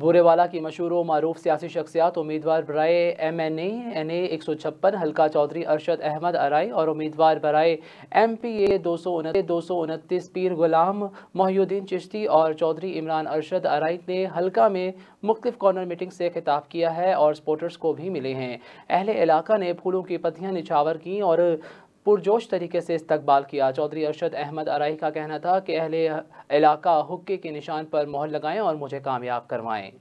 बूरेवाला की मशहूर व मरूफ सियासी शख्सियात उम्मीदवार बरए M N A N A एक सौ छप्पन हल्का चौधरी अरशद अहमद अराई और उम्मीदवार बरए एम पी ए दो सौ उन दो सौ उनतीस पीर गुलाम मोहुद्दीन चिश्ती और चौधरी इमरान अरशद अराई ने हल्का में मुख्तफ कॉर्नर मीटिंग से खिताब किया है और स्पोर्टर्स को भी मिले हैं अहल इलाका ने फूलों की पत्तियाँ निछावर की और पुरजोश तरीके से इस्तबाल किया चौधरी अरशद अहमद अराई का कहना था कि अहले इलाका हुक्के के निशान पर मोहर लगाएं और मुझे कामयाब करवाएं